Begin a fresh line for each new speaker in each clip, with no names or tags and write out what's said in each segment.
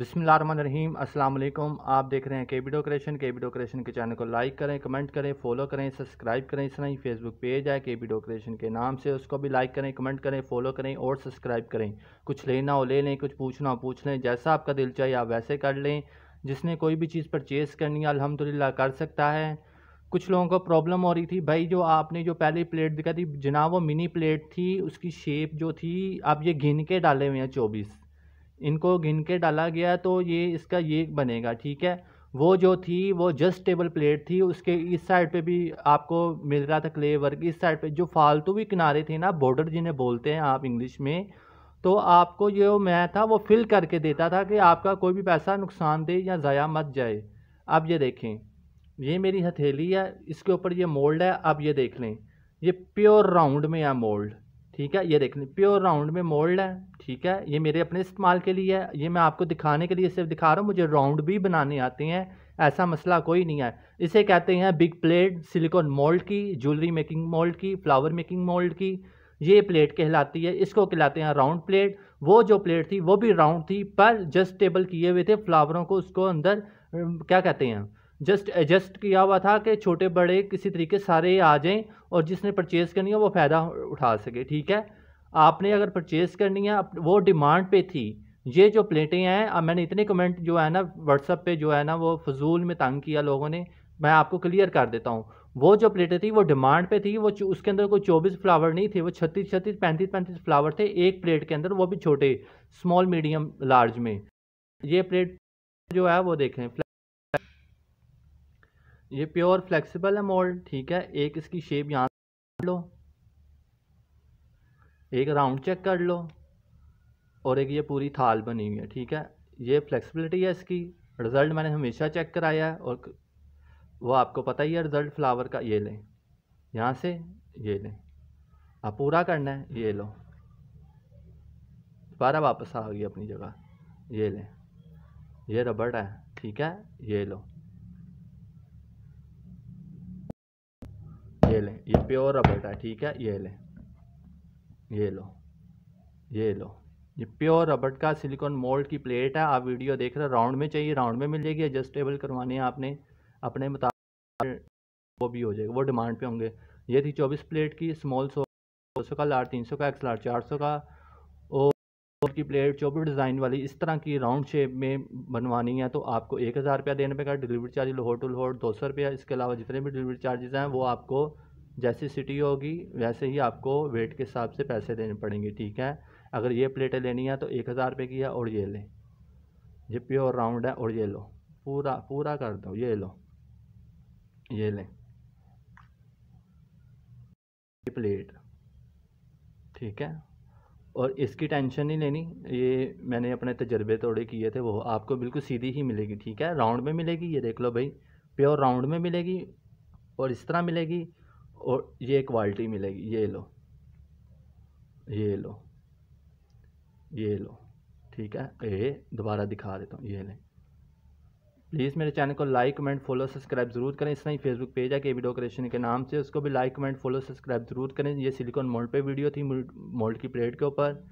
अस्सलाम वालेकुम आप देख रहे हैं के वीडियो क्रिएशन के वीडियो क्रिएशन के चैनल को लाइक करें कमेंट करें फॉलो करें सब्सक्राइब करें इस तरह ही फेसबुक पेज है के वीडियो क्रिएशन के नाम से उसको भी लाइक करें कमेंट करें फॉलो करें और सब्सक्राइब करें कुछ लेना हो ले लें कुछ पूछना हो पूछ लें जैसा आपका दिल चाहिए आप वैसे कर लें जिसने कोई भी चीज़ परचेज़ करनी है अलहमदिल्ला कर सकता है कुछ लोगों को प्रॉब्लम हो रही थी भाई जो आपने जो पहली प्लेट दिखाई थी जनाब वो मिनी प्लेट थी उसकी शेप जो थी आप ये घिन के डाले हुए हैं चौबीस इनको गिन के डाला गया तो ये इसका ये बनेगा ठीक है वो जो थी वो जस्ट टेबल प्लेट थी उसके इस साइड पे भी आपको मिल रहा था क्ले वर्क इस साइड पे जो फालतू भी किनारे थे ना बॉर्डर जिन्हें बोलते हैं आप इंग्लिश में तो आपको जो मैं था वो फिल करके देता था कि आपका कोई भी पैसा नुकसान दे या ज़ाया मत जाए अब ये देखें ये मेरी हथेली है इसके ऊपर ये मोल्ड है अब ये देख लें ये प्योर राउंड में है मोल्ड ठीक है ये देख लें प्योर राउंड में मोल्ड है ठीक है ये मेरे अपने इस्तेमाल के लिए है ये मैं आपको दिखाने के लिए सिर्फ दिखा रहा हूँ मुझे राउंड भी बनाने आते हैं ऐसा मसला कोई नहीं है इसे कहते हैं बिग प्लेट सिलिकॉन मोल्ड की ज्वेलरी मेकिंग मोल्ड की फ्लावर मेकिंग मोल्ड की ये प्लेट कहलाती है इसको कहलाते हैं राउंड प्लेट वो जो प्लेट थी वो भी राउंड थी पर जस्ट टेबल किए हुए थे फ्लावरों को उसको अंदर क्या कहते हैं जस्ट एडजस्ट किया हुआ था कि छोटे बड़े किसी तरीके सारे आ जाएं और जिसने परचेज़ करनी है वो फ़ायदा उठा सके ठीक है आपने अगर परचेज़ करनी है वो डिमांड पे थी ये जो प्लेटें हैं अब मैंने इतने कमेंट जो है ना व्हाट्सअप पे जो है ना वो फजूल में तंग किया लोगों ने मैं आपको क्लियर कर देता हूँ वो जो प्लेटें थी वो डिमांड पे थी वो उसके अंदर कोई चौबीस फ्लावर नहीं थे वो छत्तीस छत्तीस पैंतीस पैंतीस फ्लावर थे एक प्लेट के अंदर वो भी छोटे स्मॉल मीडियम लार्ज में ये प्लेट जो है वो देखें ये प्योर फ्लेक्सिबल है मोल्ड ठीक है एक इसकी शेप यहाँ लो एक राउंड चेक कर लो और एक ये पूरी थाल बनी हुई है ठीक है ये फ्लेक्सिबिलिटी है इसकी रिज़ल्ट मैंने हमेशा चेक कराया है और वो आपको पता ही है रिज़ल्ट फ्लावर का ये लें यहाँ से ये लें आप पूरा करना है ये लो दोबारा वापस आ गई अपनी जगह ये लें ये रबड़ है ठीक है ये लो ये प्योर रबटा है ठीक है ये लें ये लो ये लो ये प्योर रबट का सिलिकॉन मोल्ड की प्लेट है आप वीडियो देख रहे हो राउंड में चाहिए राउंड में मिल जाएगी एडजस्टेबल करवानी है आपने अपने मुताबिक वो भी हो जाएगा वो डिमांड पे होंगे ये थी चौबीस प्लेट की स्मॉल सौ दो सौ का लार्ज तीन सौ का एक्स लार्ज चार सौ का और की प्लेट चौबीस डिज़ाइन वाली इस तरह की राउंड शेप में बनवानी है तो आपको एक हज़ार रुपया देने पड़ेगा delivery charge Lahore to Lahore दो सौ रुपया इसके अलावा जितने भी डिलीवरी चार्जेज हैं वो आपको जैसी सिटी होगी वैसे ही आपको वेट के हिसाब से पैसे देने पड़ेंगे ठीक है अगर ये प्लेटें लेनी है तो एक हज़ार रुपये की है और ये लें ये प्योर राउंड है और ये लो पूरा पूरा कर दो ये लो ये लें प्लेट ठीक है और इसकी टेंशन नहीं लेनी ये मैंने अपने तजर्बे थोड़े किए थे वो आपको बिल्कुल सीधी ही मिलेगी ठीक है राउंड में मिलेगी ये देख लो भाई प्योर राउंड में मिलेगी और इस तरह मिलेगी और ये एक बाल्टी मिलेगी ये लो ये लो ये लो ठीक है ये दोबारा दिखा देता हूँ ये लें प्लीज़ मेरे चैनल को लाइक कमेंट फॉलो सब्सक्राइब ज़रूर करें इस नहीं फेसबुक पेज है के वीडियो क्रिएशन के नाम से उसको भी लाइक कमेंट फॉलो सब्सक्राइब ज़रूर करें ये सिलिकॉन मोल्ड पे वीडियो थी मोल्ड की प्लेट के ऊपर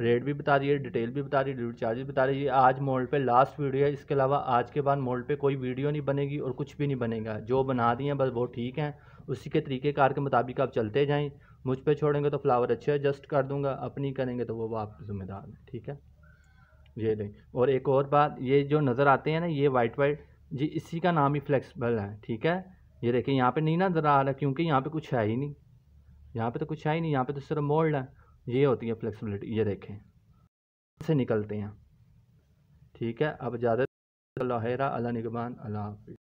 रेट भी बता रही है डिटेल भी बता रही है डिलीवरी चार्जेस बता रही है आज मोल्ड पे लास्ट वीडियो है इसके अलावा आज के बाद मोल्ड पे कोई वीडियो नहीं बनेगी और कुछ भी नहीं बनेगा जो बना दी हैं बस वो ठीक हैं उसी के तरीके कार के मुताबिक आप चलते जाएँ मुझ पर छोड़ेंगे तो फ्लावर अच्छे एडजस्ट कर दूंगा अपनी करेंगे तो वो आप ज़िम्मेदार हैं ठीक है ये लें और एक और बात ये जो नज़र आते हैं ना ये वाइट वाइट जी इसी का नाम ही फ्लेक्सिबल है ठीक है ये देखिए यहाँ पे नहीं ना नज़र आ रहा क्योंकि यहाँ पे कुछ है ही नहीं यहाँ पे तो कुछ है ही नहीं यहाँ पे तो सिर्फ मोल्ड है ये होती है फ्लेक्सिबिलिटी ये देखें से निकलते हैं ठीक है अब ज़्यादा अल्लाहरा अल्लाह निगबान अल्लाह